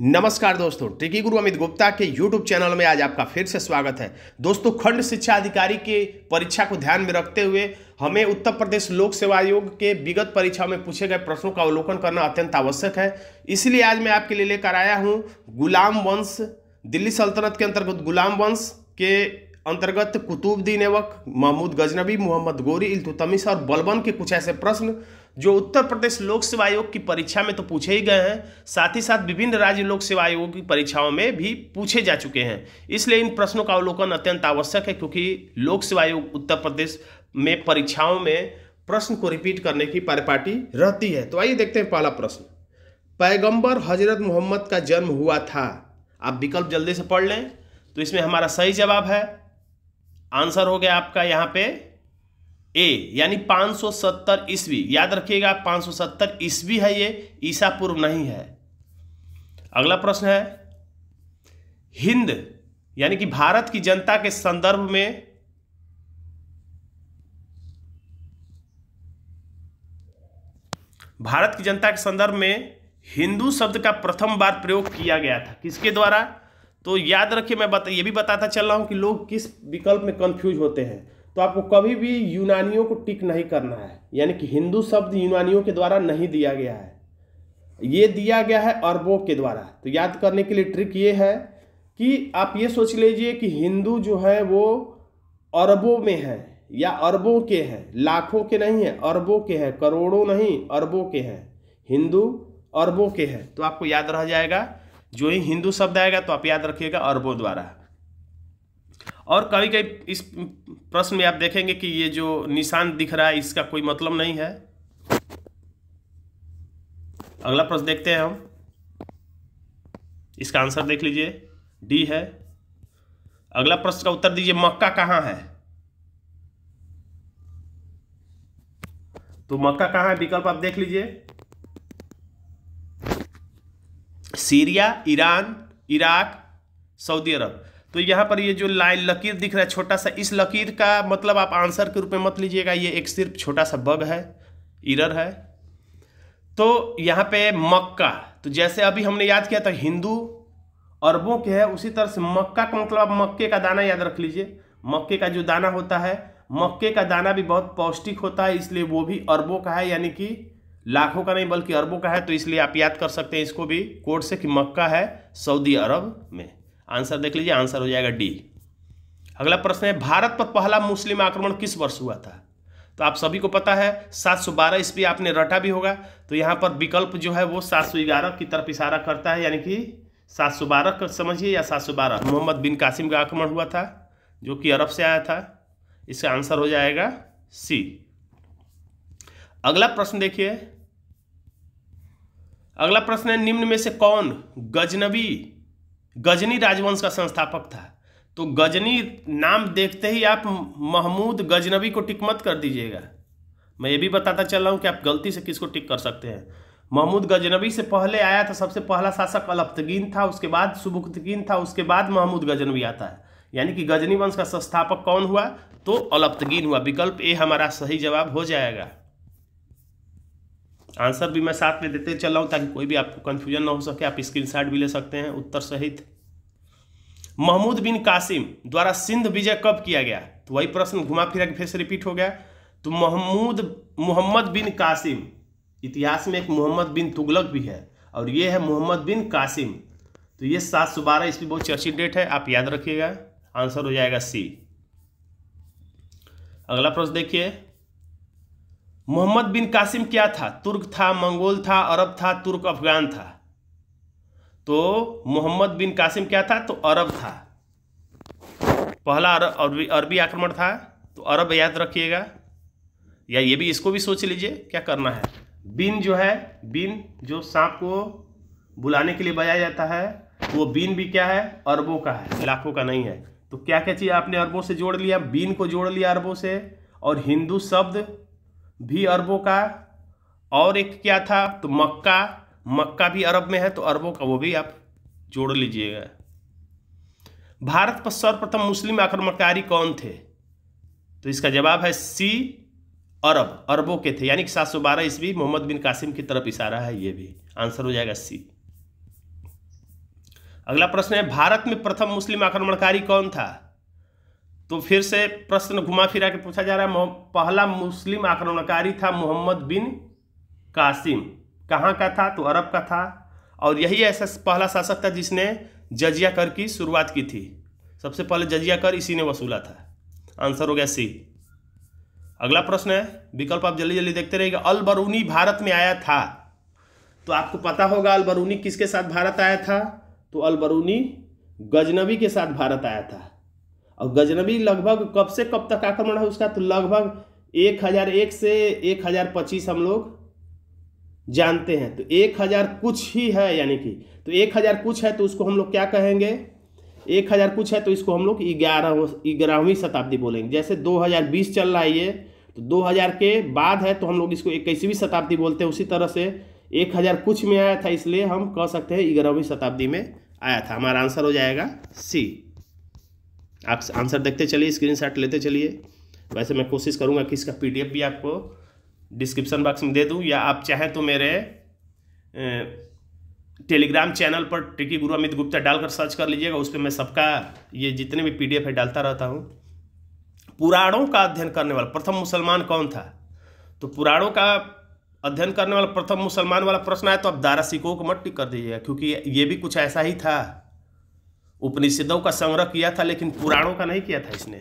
नमस्कार दोस्तों टिकी गुरु अमित गुप्ता के YouTube चैनल में आज आपका फिर से स्वागत है दोस्तों खंड शिक्षा अधिकारी के परीक्षा को ध्यान में रखते हुए हमें उत्तर प्रदेश लोक सेवा आयोग के विगत परीक्षा में पूछे गए प्रश्नों का अवलोकन करना अत्यंत आवश्यक है इसलिए आज मैं आपके लिए लेकर आया हूँ गुलाम वंश दिल्ली सल्तनत के अंतर्गत गुलाम वंश के अंतर्गत कुतुबद्दीन एवक महमूद गजनबी मोहम्मद गोरी इल्तुतमिश और बलबन के कुछ ऐसे प्रश्न जो उत्तर प्रदेश लोक सेवा आयोग की परीक्षा में तो पूछे ही गए हैं साथ ही साथ विभिन्न राज्य लोक सेवा आयोग की परीक्षाओं में भी पूछे जा चुके हैं इसलिए इन प्रश्नों का अवलोकन अत्यंत आवश्यक है क्योंकि लोक सेवा आयोग उत्तर प्रदेश में परीक्षाओं में प्रश्न को रिपीट करने की परिपाटी रहती है तो आइए देखते हैं पहला प्रश्न पैगंबर हजरत मोहम्मद का जन्म हुआ था आप विकल्प जल्दी से पढ़ लें तो इसमें हमारा सही जवाब है आंसर हो गया आपका यहाँ पे ए यानी 570 ईस्वी याद रखिएगा 570 ईस्वी है ये ईसा पूर्व नहीं है अगला प्रश्न है हिंद यानी कि भारत की जनता के संदर्भ में भारत की जनता के संदर्भ में हिंदू शब्द का प्रथम बार प्रयोग किया गया था किसके द्वारा तो याद रखिए मैं बता ये भी बताता चल रहा हूं कि लोग किस विकल्प में कंफ्यूज होते हैं तो आपको कभी भी यूनानियों को टिक नहीं करना है यानी कि हिंदू शब्द यूनानियों के द्वारा नहीं दिया गया है ये दिया गया है अरबों के द्वारा तो याद करने के लिए ट्रिक ये है कि आप ये सोच लीजिए कि हिंदू जो है वो अरबों में हैं या अरबों के हैं लाखों के नहीं हैं अरबों के हैं करोड़ों नहीं अरबों के हैं हिंदू अरबों के हैं तो आपको याद रह जाएगा जो ही हिंदू शब्द आएगा तो आप याद रखिएगा अरबों द्वारा और कभी कभी इस प्रश्न में आप देखेंगे कि ये जो निशान दिख रहा है इसका कोई मतलब नहीं है अगला प्रश्न देखते हैं हम इसका आंसर देख लीजिए डी है अगला प्रश्न का उत्तर दीजिए मक्का कहां है तो मक्का कहां है विकल्प आप देख लीजिए Syria Iran Iraq Saudi Arabia तो यहाँ पर ये जो लाइन लकीर दिख रहा है छोटा सा इस लकीर का मतलब आप आंसर के रूप में मत लीजिएगा ये एक सिर्फ छोटा सा बग है इरर है तो यहाँ पे मक्का तो जैसे अभी हमने याद किया था हिंदू अरबों के है उसी तरह से मक्का का मतलब आप मक्के का दाना याद रख लीजिए मक्के का जो दाना होता है मक्के का दाना भी बहुत पौष्टिक होता है इसलिए वो भी अरबों का है यानी कि लाखों का नहीं बल्कि अरबों का है तो इसलिए आप याद कर सकते हैं इसको भी कोर्ट से कि मक्का है सऊदी अरब में आंसर देख लीजिए आंसर हो जाएगा डी अगला प्रश्न है भारत पर पहला मुस्लिम आक्रमण किस वर्ष हुआ था तो आप सभी को पता है सात सौ बारह ईस्वी आपने रटा भी होगा तो यहाँ पर विकल्प जो है वो सात सौ ग्यारह की तरफ इशारा करता है यानी कि सात सौ बारह समझिए या सात सौ बारह मोहम्मद बिन कासिम का आक्रमण हुआ था जो कि अरब से आया था इसका आंसर हो जाएगा सी अगला प्रश्न देखिए अगला प्रश्न है निम्न में से कौन गजनबी गजनी राजवंश का संस्थापक था तो गजनी नाम देखते ही आप महमूद गजनबी को टिक मत कर दीजिएगा मैं ये भी बताता चल रहा हूँ कि आप गलती से किसको टिक कर सकते हैं महमूद गजनबी से पहले आया था सबसे पहला शासक अलफ्तगीन था उसके बाद सुबुख्तगीन था उसके बाद महमूद गजनबी आता है यानी कि गजनी वंश का संस्थापक कौन हुआ तो अलफ्तगीन हुआ विकल्प ए हमारा सही जवाब हो जाएगा आंसर भी मैं साथ में देते चल रहा हूँ ताकि कोई भी आपको कन्फ्यूजन ना हो सके आप स्क्रीनशॉट भी ले सकते हैं उत्तर सहित महमूद बिन कासिम द्वारा सिंध विजय कब किया गया तो वही प्रश्न घुमा फिरा के फिर से रिपीट हो गया तो महमूद मोहम्मद बिन कासिम इतिहास में एक मोहम्मद बिन तुगलक भी है और ये है मोहम्मद बिन कासिम तो ये सात सौ बारह ईस्वी बहुत चर्चित डेट है आप याद रखिएगा आंसर हो जाएगा सी अगला प्रश्न देखिए मोहम्मद बिन कासिम क्या था तुर्क था मंगोल था अरब था तुर्क अफगान था तो मोहम्मद बिन कासिम क्या था तो अरब था पहला अरबी अरबी आक्रमण था तो अरब याद रखिएगा या ये भी इसको भी सोच लीजिए क्या करना है बिन जो है बिन जो सांप को बुलाने के लिए बजाया जाता है वो बिन भी क्या है अरबों का है लाखों का नहीं है तो क्या क्या चीज़ आपने अरबों से जोड़ लिया बिन को जोड़ लिया अरबों से और हिंदू शब्द भी अरबों का और एक क्या था तो मक्का मक्का भी अरब में है तो अरबों का वो भी आप जोड़ लीजिएगा भारत पर सर्वप्रथम मुस्लिम आक्रमणकारी कौन थे तो इसका जवाब है सी अरब अरबों के थे यानी कि सात सौ बारह ईस्वी मोहम्मद बिन कासिम की तरफ इशारा है ये भी आंसर हो जाएगा सी अगला प्रश्न है भारत में प्रथम मुस्लिम आक्रमणकारी कौन था तो फिर से प्रश्न घुमा फिरा के पूछा जा रहा है पहला मुस्लिम आक्रमणकारी था मोहम्मद बिन कासिम कहाँ का था तो अरब का था और यही ऐसा पहला शासक था जिसने जजिया कर की शुरुआत की थी सबसे पहले जजिया कर इसी ने वसूला था आंसर हो गया सी अगला प्रश्न है विकल्प आप जल्दी जल्दी देखते रहिएगा अलबरूनी भारत में आया था तो आपको पता होगा अलबरूनी किसके साथ भारत आया था तो अलबरूनी गजनबी के साथ भारत आया था और गजनबी लगभग कब से कब तक आक्रमण है उसका तो लगभग एक हज़ार एक से एक हज़ार पच्चीस हम लोग जानते हैं तो एक हज़ार कुछ ही है यानी कि तो एक हज़ार कुछ है तो उसको हम लोग क्या कहेंगे एक हज़ार कुछ है तो इसको हम लोग ग्यारह ग्यारहवीं शताब्दी बोलेंगे जैसे दो हज़ार बीस चल रहा है ये तो दो हज़ार के बाद है तो हम लोग इसको इक्कीसवीं शताब्दी बोलते हैं उसी तरह से एक हज़ार कुछ में आया था इसलिए हम कह सकते हैं ग्यारहवीं शताब्दी में आया था हमारा आंसर हो जाएगा सी आप आंसर देखते चलिए स्क्रीनशॉट लेते चलिए वैसे मैं कोशिश करूँगा कि इसका पीडीएफ भी आपको डिस्क्रिप्शन बॉक्स में दे दूँ या आप चाहें तो मेरे टेलीग्राम चैनल पर टिकी गुरु अमित गुप्ता डालकर सर्च कर लीजिएगा उस पर मैं सबका ये जितने भी पीडीएफ है डालता रहता हूँ पुराणों का अध्ययन करने वाला प्रथम मुसलमान कौन था तो पुराणों का अध्ययन करने वाला प्रथम मुसलमान वाला प्रश्न आया तो आप दारा सिकोह को मट्टी कर दीजिएगा क्योंकि ये भी कुछ ऐसा ही था उपनिषदों का संग्रह किया था लेकिन पुराणों का नहीं किया था इसने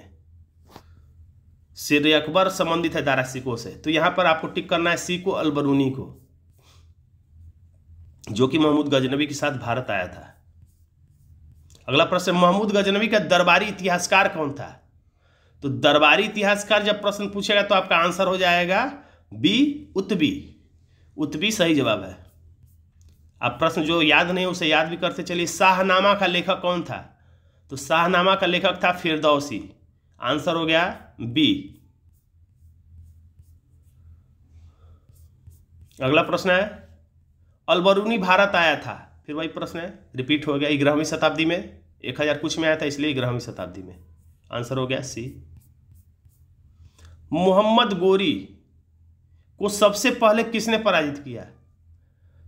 शेर अकबर संबंधित है दारा सिको से तो यहां पर आपको टिक करना है सिको अलबरूनी को जो कि महमूद गजनबी के साथ भारत आया था अगला प्रश्न महमूद गजनबी का दरबारी इतिहासकार कौन था तो दरबारी इतिहासकार जब प्रश्न पूछेगा तो आपका आंसर हो जाएगा बी उतबी उतबी सही जवाब है अब प्रश्न जो याद नहीं उसे याद भी करते चलिए शाहनामा का लेखक कौन था तो शाहनामा का लेखक था फिरदौसी आंसर हो गया बी अगला प्रश्न है अलबरूनी भारत आया था फिर वही प्रश्न है रिपीट हो गया ग्रहवीं शताब्दी में एक हजार कुछ में आया था इसलिए ग्रहवीं शताब्दी में आंसर हो गया सी मोहम्मद गोरी को सबसे पहले किसने पराजित किया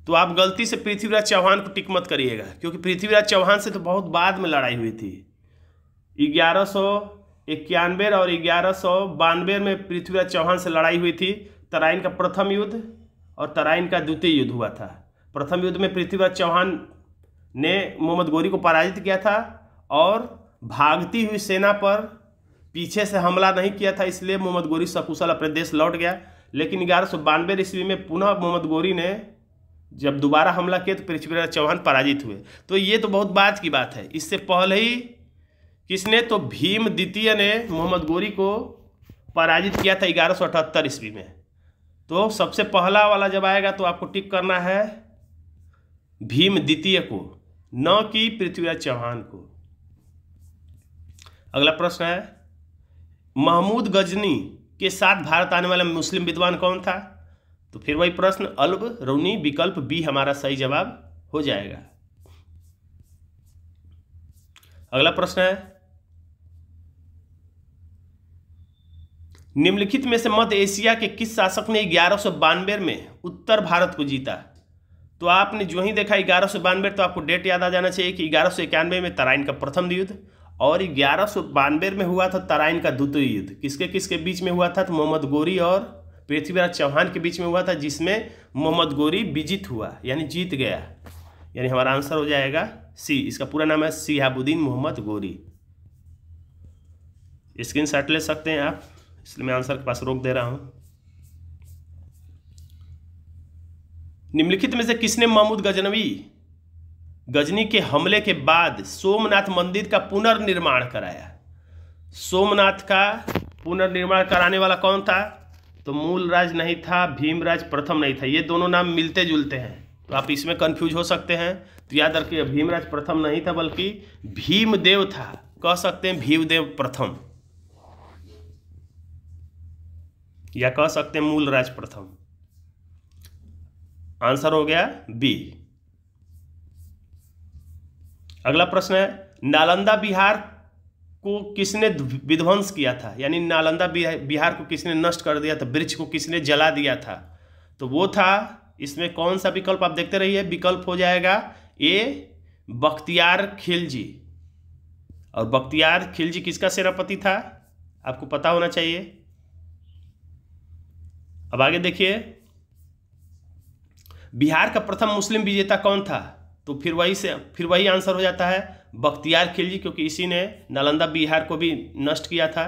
तो आप गलती से पृथ्वीराज चौहान को टिक मत करिएगा क्योंकि पृथ्वीराज चौहान से तो बहुत बाद में लड़ाई हुई थी ग्यारह सौ इक्यानवे और ग्यारह सौ बानवे में पृथ्वीराज चौहान से लड़ाई हुई थी तराइन का प्रथम युद्ध और तराइन का द्वितीय युद्ध हुआ था प्रथम युद्ध में पृथ्वीराज चौहान ने मोहम्मद गोरी को पराजित किया था और भागती हुई सेना पर पीछे से हमला नहीं किया था इसलिए मोहम्मद गोरी सकुशल अपने देश लौट गया लेकिन ग्यारह सौ बानवे ईस्वी में पुनः मोहम्मद गोरी ने जब दोबारा हमला किए तो पृथ्वीराज चौहान पराजित हुए तो ये तो बहुत बात की बात है इससे पहले ही किसने तो भीम द्वितीय ने मोहम्मद गोरी को पराजित किया था ग्यारह सौ अठहत्तर ईस्वी में तो सबसे पहला वाला जब आएगा तो आपको टिक करना है भीम द्वितीय को न कि पृथ्वीराज चौहान को अगला प्रश्न है महमूद गजनी के साथ भारत आने वाला मुस्लिम विद्वान कौन था तो फिर वही प्रश्न अल्ब रौनी विकल्प बी हमारा सही जवाब हो जाएगा अगला प्रश्न है निम्नलिखित में से मध्य एशिया के किस शासक ने ग्यारह में उत्तर भारत को जीता तो आपने जो ही देखा ग्यारह तो आपको डेट याद आ जाना चाहिए कि ग्यारह में तराइन का प्रथम युद्ध और ग्यारह में हुआ था तराइन का द्वितीय युद्ध किसके किसके बीच में हुआ था तो मोहम्मद गोरी और पृथ्वीराज चौहान के बीच में हुआ था जिसमें मोहम्मद गोरी विजित हुआ यानी जीत गया यानी हमारा आंसर हो जाएगा सी इसका पूरा नाम है सियाबुद्दीन मोहम्मद गोरी स्क्रीन शॉट ले सकते हैं आप इसलिए मैं आंसर के पास रोक दे रहा हूं निम्नलिखित में से किसने महमूद गजनवी गजनी के हमले के बाद सोमनाथ मंदिर का पुनर्निर्माण कराया सोमनाथ का पुनर्निर्माण कराने वाला कौन था तो मूलराज नहीं था भीमराज प्रथम नहीं था ये दोनों नाम मिलते जुलते हैं तो आप इसमें कंफ्यूज हो सकते हैं तो याद रखिए भीमराज प्रथम नहीं था बल्कि भीमदेव था कह सकते हैं भीमदेव प्रथम या कह सकते हैं मूलराज प्रथम आंसर हो गया बी अगला प्रश्न है नालंदा बिहार को किसने विध्वंस किया था यानी नालंदा बिहार को किसने नष्ट कर दिया था वृक्ष को किसने जला दिया था तो वो था इसमें कौन सा विकल्प आप देखते रहिए विकल्प हो जाएगा ए बख्तियार खिलजी और बख्तियार खिलजी किसका सेनापति था आपको पता होना चाहिए अब आगे देखिए बिहार का प्रथम मुस्लिम विजेता कौन था तो फिर वही से फिर वही आंसर हो जाता है बख्तियार खिलजी क्योंकि इसी ने नालंदा बिहार को भी नष्ट किया था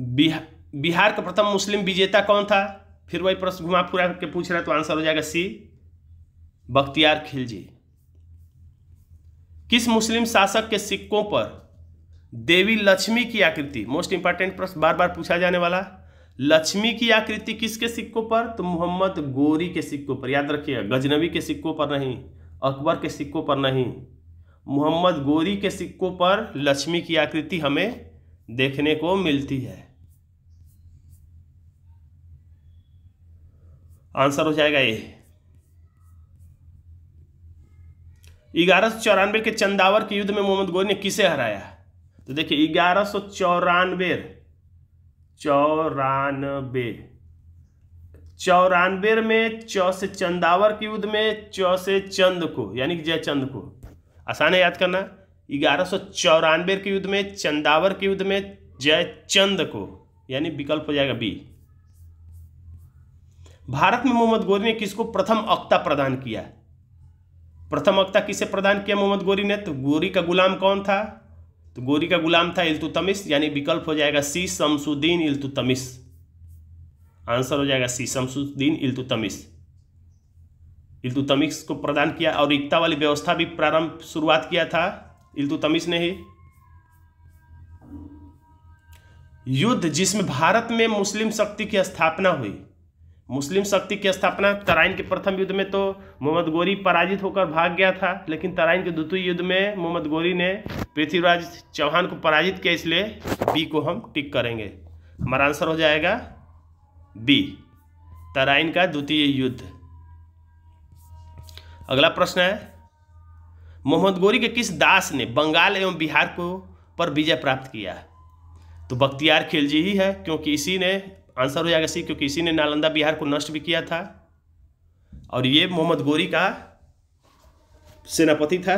बिहार बिहार का प्रथम मुस्लिम विजेता कौन था फिर वही प्रश्न घुमा फिरा के पूछ रहा है तो आंसर हो जाएगा सी बख्तियार खिलजी किस मुस्लिम शासक के सिक्कों पर देवी लक्ष्मी की आकृति मोस्ट इंपॉर्टेंट प्रश्न बार बार पूछा जाने वाला लक्ष्मी की आकृति किसके सिक्कों पर तो मोहम्मद गोरी के सिक्कों पर याद रखिएगा गजनवी के सिक्कों पर नहीं अकबर के सिक्कों पर नहीं मोहम्मद गोरी के सिक्कों पर लक्ष्मी की आकृति हमें देखने को मिलती है आंसर हो जाएगा ये ग्यारह सौ चौरानवे के चंदावर के युद्ध में मोहम्मद गोरी ने किसे हराया तो देखिए ग्यारह सौ चौरानवे चौरानवे चौरानवे में चौ से चंदावर के युद्ध में चौ से चंद को यानी कि जयचंद को आसान है याद करना ग्यारह सौ चौरानवे के युद्ध में चंदावर के युद्ध में जयचंद को यानी विकल्प हो जाएगा बी भारत में मोहम्मद गोरी ने किसको प्रथम अक्ता प्रदान किया प्रथम अक्ता किसे प्रदान किया मोहम्मद गोरी ने तो गोरी का गुलाम कौन था तो गोरी का गुलाम था इल्तुतमिस यानी विकल्प हो जाएगा सी शमसुद्दीन इल्तुतमिस आंसर हो जाएगा सी शमसुद्दीन इल्तुतमिश इल्तुतमिश को प्रदान किया और एकता वाली व्यवस्था भी प्रारंभ शुरुआत किया था इल्तुतमिश ने ही युद्ध जिसमें भारत में मुस्लिम शक्ति की स्थापना हुई मुस्लिम शक्ति की स्थापना तराइन के प्रथम युद्ध में तो मोहम्मद गोरी पराजित होकर भाग गया था लेकिन तराइन के द्वितीय युद्ध में मोहम्मद गोरी ने पृथ्वीराज चौहान को पराजित किया इसलिए बी को हम टिक करेंगे हमारा आंसर हो जाएगा बी तराइन का द्वितीय युद्ध अगला प्रश्न है मोहम्मद गोरी के किस दास ने बंगाल एवं बिहार को पर विजय प्राप्त किया तो बख्तियार खिलजी ही है क्योंकि इसी ने आंसर हो जाएगा सी क्योंकि इसी ने नालंदा बिहार को नष्ट भी किया था और ये मोहम्मद गोरी का सेनापति था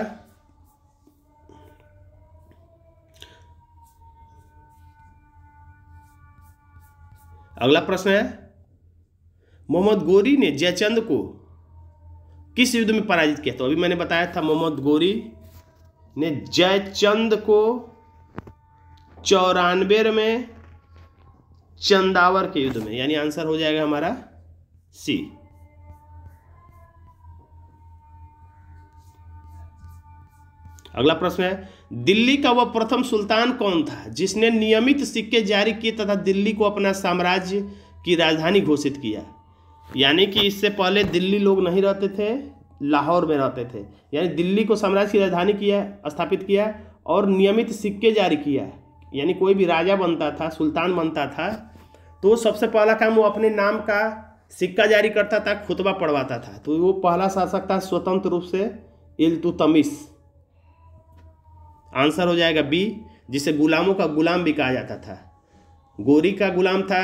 अगला प्रश्न है मोहम्मद गोरी ने जयचंद को किस युद्ध में पराजित किया तो अभी मैंने बताया था मोहम्मद गोरी ने जयचंद को चौरानवे में चंदावर के युद्ध में यानी आंसर हो जाएगा हमारा सी अगला प्रश्न है दिल्ली का वह प्रथम सुल्तान कौन था जिसने नियमित सिक्के जारी किए तथा दिल्ली को अपना साम्राज्य की राजधानी घोषित किया यानी कि इससे पहले दिल्ली लोग नहीं रहते थे लाहौर में रहते थे यानी दिल्ली को साम्राज्य की राजधानी किया स्थापित किया और नियमित सिक्के जारी किया यानी कोई भी राजा बनता था सुल्तान बनता था तो सबसे पहला काम वो अपने नाम का सिक्का जारी करता था खुतबा पढ़वाता था तो वो पहला शासक था स्वतंत्र रूप से इल्तुतमिश आंसर हो जाएगा बी जिसे गुलामों का गुलाम भी कहा जाता था गोरी का गुलाम था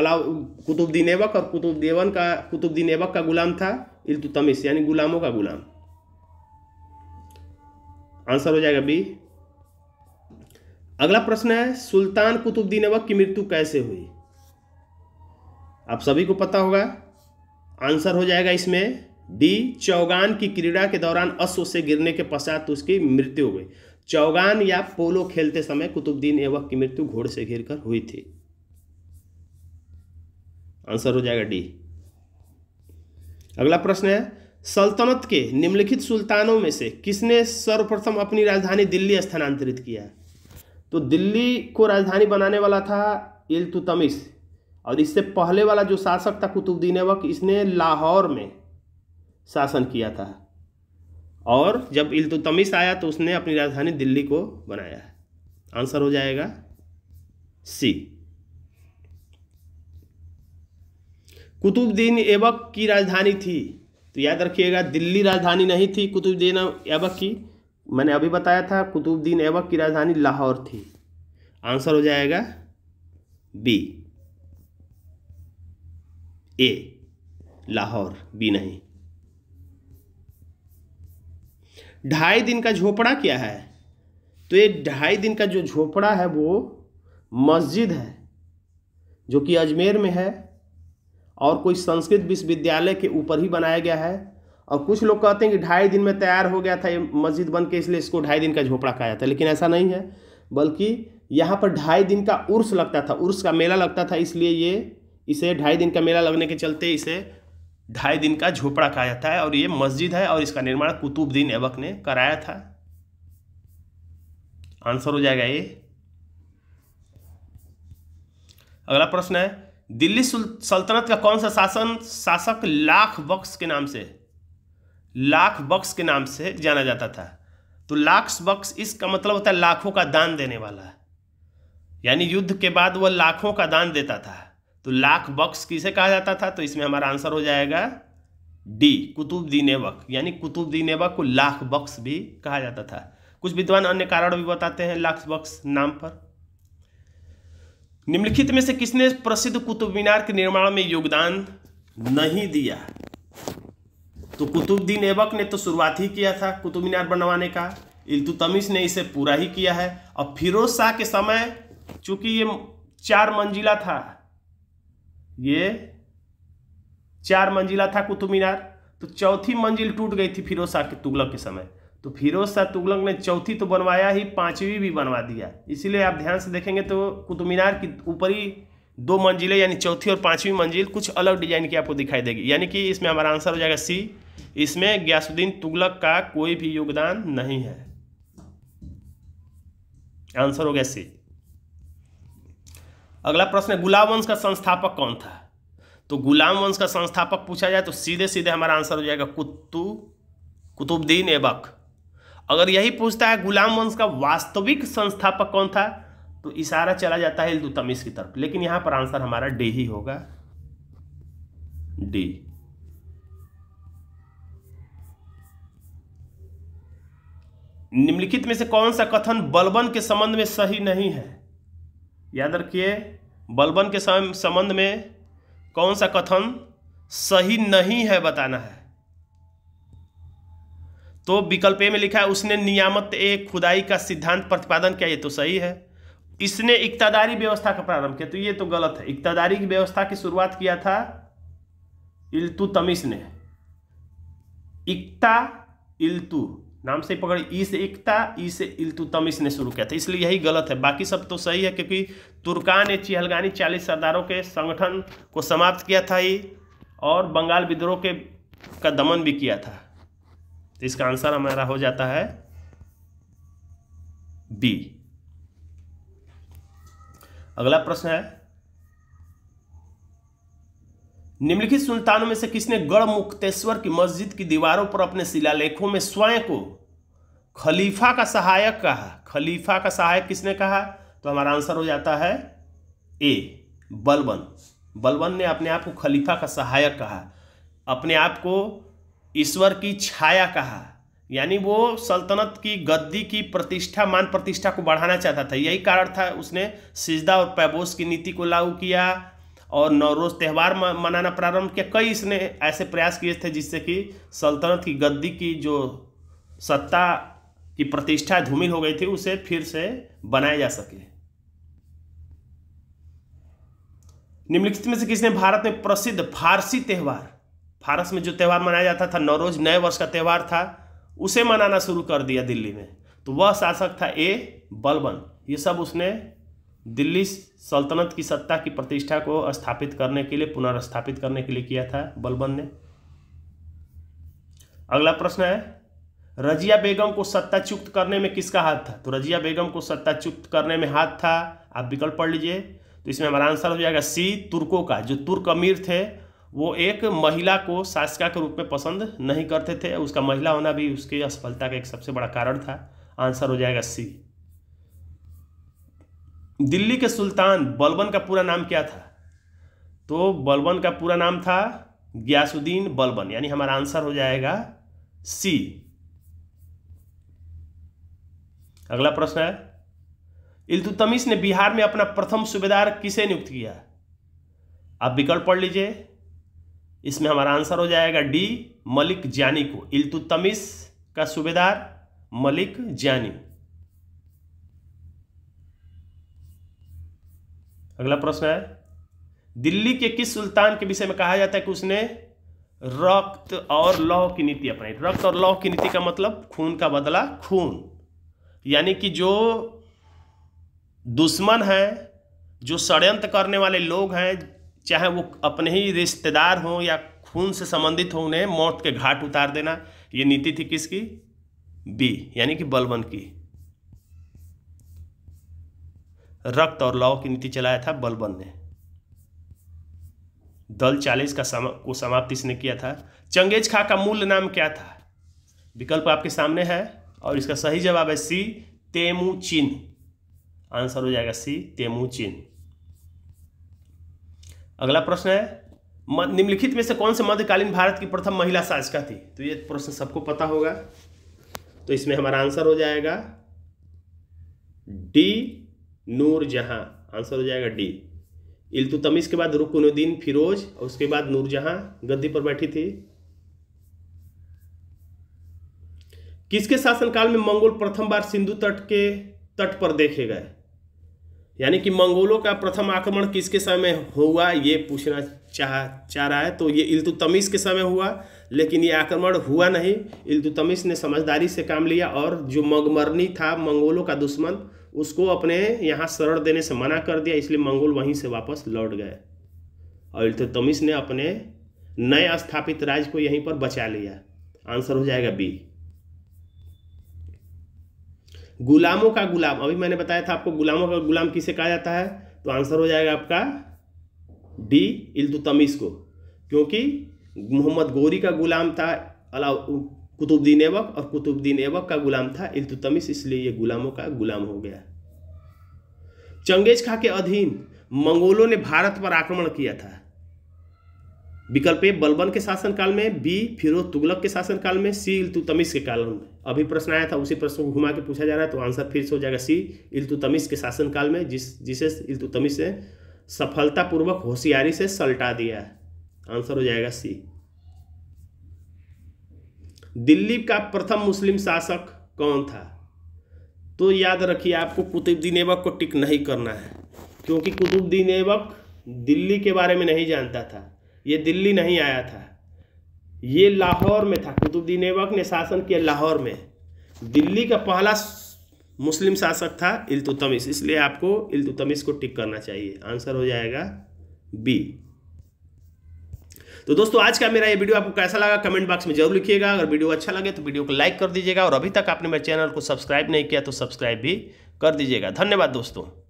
अलाउ कुतुबद्दीन ऐबक और कुतुबदेवन का कुतुबद्दीन ऐबक का गुलाम था इल्तुतमिश यानी गुलामों का गुलाम आंसर हो जाएगा बी अगला प्रश्न है सुल्तान कुतुबद्दीन ऐबक की मृत्यु कैसे हुई आप सभी को पता होगा आंसर हो जाएगा इसमें डी चौगान की क्रीड़ा के दौरान अश्व से गिरने के पश्चात उसकी मृत्यु हो गई चौगान या पोलो खेलते समय कुतुबद्दीन ऐबक की मृत्यु घोड़े से घिर कर हुई थी आंसर हो जाएगा डी अगला प्रश्न है सल्तनत के निम्नलिखित सुल्तानों में से किसने सर्वप्रथम अपनी राजधानी दिल्ली स्थानांतरित किया तो दिल्ली को राजधानी बनाने वाला था इल्तुतमिश और इससे पहले वाला जो शासक था कुतुबद्दीन ऐबक इसने लाहौर में शासन किया था और जब इल्तुतमिश आया तो उसने अपनी राजधानी दिल्ली को बनाया है आंसर हो जाएगा सी कुतुबुद्दीन ऐबक की राजधानी थी तो याद रखिएगा दिल्ली राजधानी नहीं थी कुतुबुद्दीन ऐबक की मैंने अभी बताया था कुतुबुद्दीन ऐबक की राजधानी लाहौर थी आंसर हो जाएगा बी ए लाहौर बी नहीं ढाई दिन का झोपड़ा क्या है तो ये ढाई दिन का जो झोपड़ा है वो मस्जिद है जो कि अजमेर में है और कोई संस्कृत विश्वविद्यालय के ऊपर ही बनाया गया है और कुछ लोग कहते हैं कि ढाई दिन में तैयार हो गया था ये मस्जिद बन के इसलिए इसको ढाई दिन का झोपड़ा कहा जाता है लेकिन ऐसा नहीं है बल्कि यहाँ पर ढाई दिन का उर्स लगता था उर्स का मेला लगता था इसलिए ये इसे ढाई दिन का मेला लगने के चलते इसे ढाई दिन का झोपड़ा कहा जाता है और ये मस्जिद है और इसका निर्माण कुतुबद्दीन ऐबक ने कराया था आंसर हो जाएगा ये अगला प्रश्न है दिल्ली सल्तनत का कौन सा शासन शासक लाख बक्स के नाम से लाख बक्स के नाम से जाना जाता था तो लाख बक्स इसका मतलब होता है लाखों का दान देने वाला यानी युद्ध के बाद वह लाखों का दान देता था तो लाख बक्स किसे कहा जाता था तो इसमें हमारा आंसर हो जाएगा डी कुतुबद्दीन ऐबक यानी कुतुबद्दीन ऐबक को लाख बक्स भी कहा जाता था कुछ विद्वान अन्य कारण भी बताते हैं लाख बक्स नाम पर निम्नलिखित में से किसने प्रसिद्ध कुतुब मीनार के निर्माण में योगदान नहीं दिया तो कुतुबद्दीन ऐबक ने तो शुरुआत ही किया था कुतुब मीनार बनवाने का इल्तुतमिश ने इसे पूरा ही किया है और फिरोज शाह के समय चूंकि ये चार मंजिला था ये चार मंजिला था कुतुब मीनार तो चौथी मंजिल टूट गई थी फिरोज शाह के तुगलक के समय तो फिरोज शाह तुगलक ने चौथी तो बनवाया ही पांचवी भी बनवा दिया इसीलिए आप ध्यान से देखेंगे तो कुतुब मीनार की ऊपरी दो मंजिलें यानी चौथी और पांचवी मंजिल कुछ अलग डिजाइन की आपको दिखाई देगी यानी कि इसमें हमारा आंसर हो जाएगा सी इसमें ग्यासुद्दीन तुगलक का कोई भी योगदान नहीं है आंसर हो गया सी अगला प्रश्न है गुलाब वंश का संस्थापक कौन था तो गुलाम वंश का संस्थापक पूछा जाए तो सीधे सीधे हमारा आंसर हो जाएगा कुत्तु कुतुबुद्दीन ऐबक अगर यही पूछता है गुलाम वंश का वास्तविक संस्थापक कौन था तो इशारा चला जाता है इल्तुतमिश की तरफ लेकिन यहां पर आंसर हमारा डी ही होगा डी निम्नलिखित में से कौन सा कथन बलबन के संबंध में सही नहीं है याद रखिए बलबन के संबंध में कौन सा कथन सही नहीं है बताना है तो विकल्प में लिखा है उसने नियामत ए खुदाई का सिद्धांत प्रतिपादन किया ये तो सही है इसने इकतादारी व्यवस्था का प्रारंभ किया तो ये तो गलत है इकतादारी की व्यवस्था की शुरुआत किया था इल्तुतमिश ने इकता इल्तु नाम से पकड़ ई से इकता ई से इल्तुतम इसने शुरू किया था इसलिए यही गलत है बाकी सब तो सही है क्योंकि तुर्कान ने चिहलगानी चालीस सरदारों के संगठन को समाप्त किया था ही और बंगाल विद्रोह के का दमन भी किया था तो इसका आंसर हमारा हो जाता है बी अगला प्रश्न है निम्नलिखित सुल्तानों में से किसने गढ़ मुक्तेश्वर की मस्जिद की दीवारों पर अपने शिलालेखों में स्वयं को खलीफा का सहायक कहा खलीफा का सहायक किसने कहा तो हमारा आंसर हो जाता है ए बलबन बलबन ने अपने आप को खलीफा का सहायक कहा अपने आप को ईश्वर की छाया कहा यानी वो सल्तनत की गद्दी की प्रतिष्ठा मान प्रतिष्ठा को बढ़ाना चाहता था यही कारण था उसने सिजदा और पैबोस की नीति को लागू किया और नवरोज त्यौहार मनाना प्रारंभ किया कई इसने ऐसे प्रयास किए थे जिससे कि सल्तनत की गद्दी की जो सत्ता की प्रतिष्ठा धूमिल हो गई थी उसे फिर से बनाया जा सके निम्नलिखित में से किसने भारत में प्रसिद्ध फारसी त्यौहार फारस में जो त्यौहार मनाया जाता था नवरोज नए वर्ष का त्यौहार था उसे मनाना शुरू कर दिया दिल्ली में तो वह शासक था ए बलबन ये सब उसने दिल्ली सल्तनत की सत्ता की प्रतिष्ठा को स्थापित करने के लिए पुनर्स्थापित करने के लिए किया था बलबन ने अगला प्रश्न है रजिया बेगम को सत्ता चुक्त करने में किसका हाथ था तो रजिया बेगम को सत्ता चुक्त करने में हाथ था आप विकल्प पढ़ लीजिए तो इसमें हमारा आंसर हो जाएगा सी तुर्कों का जो तुर्क अमीर थे वो एक महिला को शासिका के रूप में पसंद नहीं करते थे उसका महिला होना भी उसकी असफलता का एक सबसे बड़ा कारण था आंसर हो जाएगा सी दिल्ली के सुल्तान बलबन का पूरा नाम क्या था तो बलबन का पूरा नाम था ग्यासुद्दीन बलबन यानी हमारा आंसर हो जाएगा सी अगला प्रश्न है इल्तुतमिश ने बिहार में अपना प्रथम सूबेदार किसे नियुक्त किया आप विकल्प पढ़ लीजिए इसमें हमारा आंसर हो जाएगा डी मलिक जानी को इल्तुतमिश का सूबेदार मलिक जानी अगला प्रश्न है दिल्ली के किस सुल्तान के विषय में कहा जाता है कि उसने रक्त और लौह की नीति अपनाई रक्त और लौह की नीति का मतलब खून का बदला खून यानी कि जो दुश्मन है जो षड्यंत्र करने वाले लोग हैं चाहे वो अपने ही रिश्तेदार हों या खून से संबंधित हो उन्हें मौत के घाट उतार देना ये नीति थी किसकी बी यानी कि बलबन की रक्त और लव की नीति चलाया था बलबन ने दल चालीस का समा, को समाप्त इसने किया था चंगेज खां का मूल नाम क्या था विकल्प आपके सामने है और इसका सही जवाब है सी तेमू चीन आंसर हो जाएगा सी तेमू चीन अगला प्रश्न है निम्नलिखित में से कौन से मध्यकालीन भारत की प्रथम महिला शासिका थी तो ये प्रश्न सबको पता होगा तो इसमें हमारा आंसर हो जाएगा डी जहाँ आंसर हो जाएगा डी इल्तुतमिश के बाद रुकनुद्दीन फिरोज और उसके बाद नूरजहाँ गद्दी पर बैठी थी किसके शासनकाल में मंगोल प्रथम बार सिंधु तट के तट पर देखे गए यानी कि मंगोलों का प्रथम आक्रमण किसके समय हुआ ये पूछना चाह चाह रहा है तो ये इल्तुतमिश के समय हुआ लेकिन ये आक्रमण हुआ नहीं इल्तुतमिश ने समझदारी से काम लिया और जो मगमरनी था मंगोलों का दुश्मन उसको अपने यहाँ शरण देने से मना कर दिया इसलिए मंगोल वहीं से वापस लौट गए और इल्तुतमिश ने अपने नए स्थापित राज्य को यहीं पर बचा लिया आंसर हो जाएगा बी गुलामों का गुलाम अभी मैंने बताया था आपको गुलामों का गुलाम किसे कहा जाता है तो आंसर हो जाएगा आपका डी इल्तुतमिश को क्योंकि मोहम्मद गोरी का गुलाम था अलाउ कुतुबुद्दीन ऐबक और कुतुबुद्दीन ऐबक का गुलाम था इल्तुतमिश इसलिए ये गुलामों का गुलाम हो गया चंगेज खां के अधीन मंगोलों ने भारत पर आक्रमण किया था विकल्प ए बलबन के शासनकाल में बी फिरोज तुगलक के शासनकाल में सी इल्तुतमिश के काल में अभी प्रश्न आया था उसी प्रश्न को घुमा के पूछा जा रहा है तो आंसर फिर से हो जाएगा सी इल्तुतमिश के शासनकाल में जिस जिसे इल्तुतमिश ने सफलतापूर्वक होशियारी से सलटा दिया आंसर हो जाएगा सी दिल्ली का प्रथम मुस्लिम शासक कौन था तो याद रखिए आपको कुतुबुद्दीन ऐबक को टिक नहीं करना है क्योंकि कुतुबद्दीन ऐबक दिल्ली के बारे में नहीं जानता था ये दिल्ली नहीं आया था ये लाहौर में था कुतुबुद्दीन ऐबक ने शासन किया लाहौर में दिल्ली का पहला मुस्लिम शासक था इल्तुतमिश इसलिए आपको इल्तुतमिश को टिक करना चाहिए आंसर हो जाएगा बी तो दोस्तों आज का मेरा ये वीडियो आपको कैसा लगा कमेंट बॉक्स में जरूर लिखिएगा अगर वीडियो अच्छा लगे तो वीडियो को लाइक कर दीजिएगा और अभी तक आपने मेरे चैनल को सब्सक्राइब नहीं किया तो सब्सक्राइब भी कर दीजिएगा धन्यवाद दोस्तों